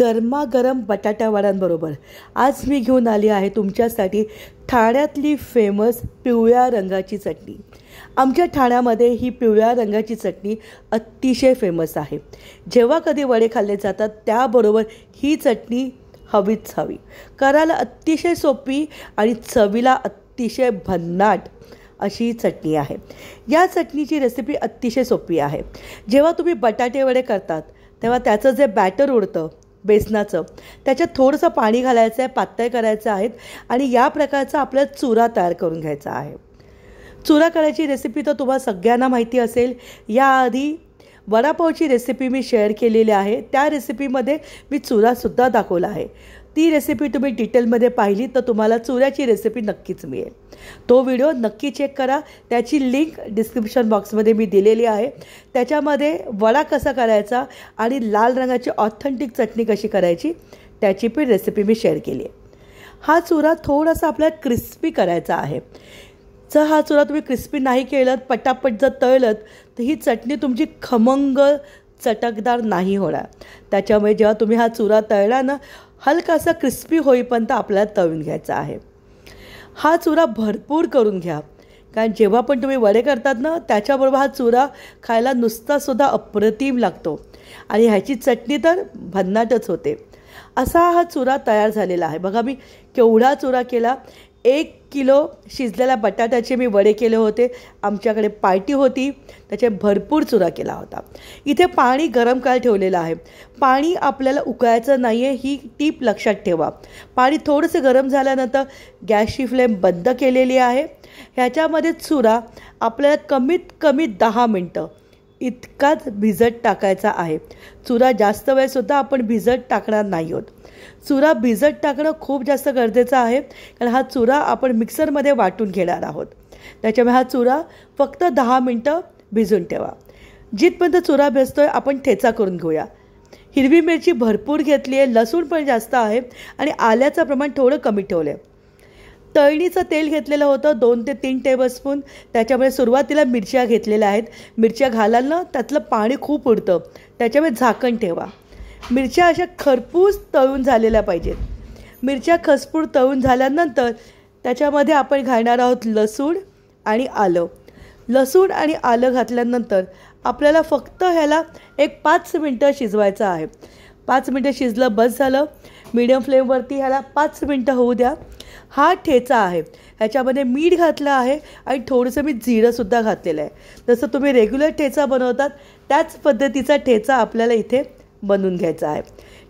गरमागरम बटाट्यावाड्यांबरोबर आज मी घेऊन आली आहे तुमच्यासाठी ठाण्यातली फेमस पिवळ्या रंगाची चटणी आमच्या ठाण्यामध्ये ही पिवळ्या रंगाची चटणी अतिशय फेमस आहे जेव्हा कधी वडे खाल्ले जातात त्याबरोबर ही चटणी हवीच हवी करायला अतिशय सोपी आणि चवीला अतिशय भन्नाट अशी चटणी आहे या चटणीची रेसिपी अतिशय सोपी आहे जेव्हा तुम्ही बटाटे वडे करतात तेव्हा त्याचं जे बॅटर उडतं बेसनाचं त्याच्यात थोडंसं पाणी घालायचं आहे पातळ करायचं आहेत आणि या प्रकारचा आपला चुरा तयार करून घ्यायचा आहे चुरा करायची रेसिपी तर तुम्हाला सगळ्यांना माहिती असेल याआधी वडापावची रेसिपी मी शेअर केलेली आहे त्या रेसिपीमध्ये मी चुरासुद्धा दाखवला आहे ती रेसिपी तुम्ही डिटेलमध्ये पाहिली तर तुम्हाला चुऱ्याची रेसिपी नक्कीच मिळेल तो व्हिडिओ नक्की चेक करा त्याची लिंक डिस्क्रिप्शन बॉक्समध्ये मी दिलेली आहे त्याच्यामध्ये वडा कसा करायचा आणि लाल रंगाची ऑथेंटिक चटणी कशी करायची त्याची पण रेसिपी मी शेअर केली आहे हा चुरा थोडासा आपल्याला क्रिस्पी करायचा आहे जर हा चुरा तुम्ही क्रिस्पी नाही केलं पटापट जर तळलत तर ही चटणी तुमची खमंग चटकदार नाही होणार त्याच्यामुळे जेव्हा तुम्ही हा चुरा तळला ना हलकासा क्रिस्पी होईपर्यंत आपल्याला तळून घ्यायचा आहे हा चुरा भरपूर करून घ्या कारण जेव्हा पण तुम्ही वडे करतात ना त्याच्याबरोबर हा चुरा खायला नुसतासुद्धा अप्रतिम लागतो आणि ह्याची चटणी तर भन्नाटच होते असा हा चुरा तयार झालेला आहे बघा मी केवढा चुरा केला एक किलो शिजलेल्या बटाट्याचे मी वडे केले होते आमच्याकडे पार्टी होती त्याचे भरपूर चुरा केला होता इथे पाणी गरम करायला ठेवलेलं आहे पाणी आपल्याला उकळायचं नाही आहे ही टीप लक्षात ठेवा पाणी थोडंसं गरम झाल्यानंतर गॅसची फ्लेम बंद केलेली आहे ह्याच्यामध्ये चुरा आपल्याला कमीत कमी दहा मिनटं इतकाच भिजत टाकायचा आहे चुरा जास्त वेळसुद्धा आपण भिजत टाकणार नाही आहोत चुरा भिजत टाकणं खूप जास्त गरजेचं आहे कारण हा चुरा आपण मिक्सरमध्ये वाटून घेणार आहोत त्याच्यामुळे हा चुरा फक्त दहा मिनटं भिजून ठेवा जिथपर्यंत चुरा आहे आपण ठेचा करून घेऊया हिरवी मिरची भरपूर घेतली आहे लसूण पण जास्त आहे आणि आल्याचं प्रमाण थोडं कमी ठेवलं आहे तळणीचं तेल घेतलेलं होतं दोन ते तीन टेबलस्पून त्याच्यामुळे सुरुवातीला मिरच्या घेतलेल्या आहेत मिरच्या घालाल ना त्यातलं पाणी खूप उडतं त्याच्यामुळे झाकण ठेवा मिरच्या अशा खरपूस तळून झालेल्या पाहिजेत मिरच्या खसपूड तळून झाल्यानंतर त्याच्यामध्ये आपण घालणार आहोत लसूण आणि आलं लसूण आणि आलं घातल्यानंतर आपल्याला फक्त ह्याला एक पाच मिनटं शिजवायचं आहे पाच मिनटं शिजलं बस झालं मीडियम फ्लेमवरती ह्याला पाच मिनटं होऊ द्या हा ठेचा आहे ह्याच्यामध्ये मीठ घातलं आहे आणि थोडंसं मी जिरंसुद्धा घातलेलं आहे जसं तुम्ही रेग्युलर ठेचा बनवतात त्याच पद्धतीचा ठेचा आपल्याला इथे बनवून घ्यायचा आहे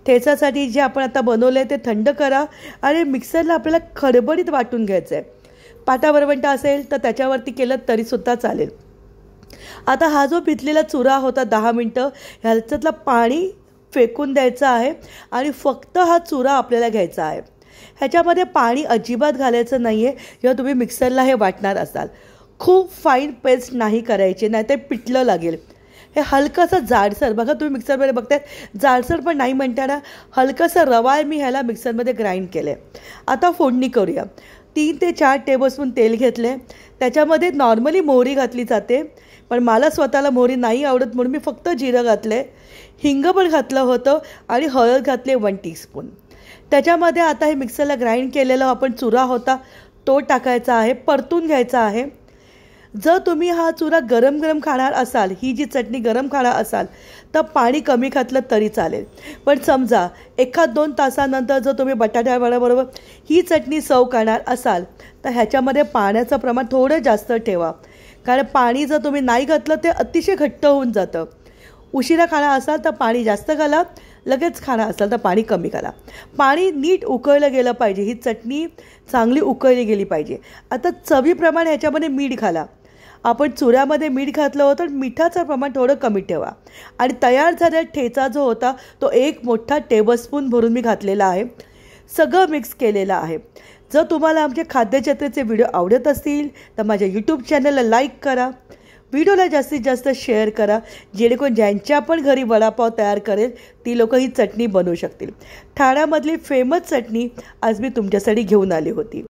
ठेचासाठी जे आपण आता बनवलं आहे ते थंड करा आणि मिक्सरला आपल्याला खडबडीत वाटून घ्यायचं आहे वरवंटा असेल तर त्याच्यावरती केलं तरीसुद्धा चालेल आता हा जो भितलेला चुरा होता दहा मिनटं ह्याच्यातलं पाणी फेकून द्यायचं आहे आणि फक्त हा चुरा आपल्याला घ्यायचा आहे ह्याच्यामध्ये पाणी अजिबात घालायचं नाही आहे किंवा तुम्ही मिक्सरला हे वाटणार असाल खूप फाईन पेस्ट नाही करायची नाही ते पिटलं लागेल हे हलकंसं जाडसर बघा तुम्ही मिक्सरमध्ये बघताय जाडसर पण नाही म्हणताना हलकंसं रवाय मी ह्याला मिक्सरमध्ये ग्राइंड केलं आहे आता फोडणी करूया तीन ते चार टेबलस्पून तेल घेतले त्याच्यामध्ये नॉर्मली मोहरी घातली जाते पण मला स्वतःला मोहरी नाही आवडत म्हणून मी फक्त जिरं घातले हिंग पण घातलं होतं आणि हळद घातले वन टीस्पून त्याच्यामध्ये आता हे मिक्सरला ग्राइंड केलेला आपण चुरा होता तो टाकायचा आहे परतून घ्यायचा आहे जर तुम्ही हा चुरा गरम गरम खाणार असाल ही जी चटणी गरम खाणार असाल तर पाणी कमी खातलं तरी चालेल पण समजा एखाद दोन तासानंतर जर तुम्ही बटाट्याबरोबर ही चटणी सर्व करणार असाल तर ह्याच्यामध्ये पाण्याचं प्रमाण थोडं जास्त ठेवा कारण पाणी जर तुम्ही नाही घातलं ते अतिशय घट्ट होऊन जातं उशिरा खाणार असाल तर पाणी जास्त घाला लगेच खाणार असाल तर पाणी कमी घाला पाणी नीट उकळलं गेलं पाहिजे ही चटणी चांगली उकळली गेली पाहिजे आता चवीप्रमाणे ह्याच्यामध्ये मीठ घाला आपण चुऱ्यामध्ये मीठ घातलं होतं मिठाचं प्रमाण थोडं कमी ठेवा आणि तयार झालेला ठेचा जो होता तो एक मोठा टेबलस्पून भरून मी घातलेला आहे सगळं मिक्स केलेलं आहे जर तुम्हाला आमच्या खाद्यचत्रेचे व्हिडिओ आवडत असतील तर माझ्या यूट्यूब चॅनलला लाईक करा व्हिडिओला जास्तीत जास्त शेअर करा जेणेकरून ज्यांच्या पण घरी वडापाव तयार करेल ती लोक ही चटणी बनवू शकतील ठाण्यामधली फेमस चटणी आज मी तुमच्यासाठी घेऊन आली होती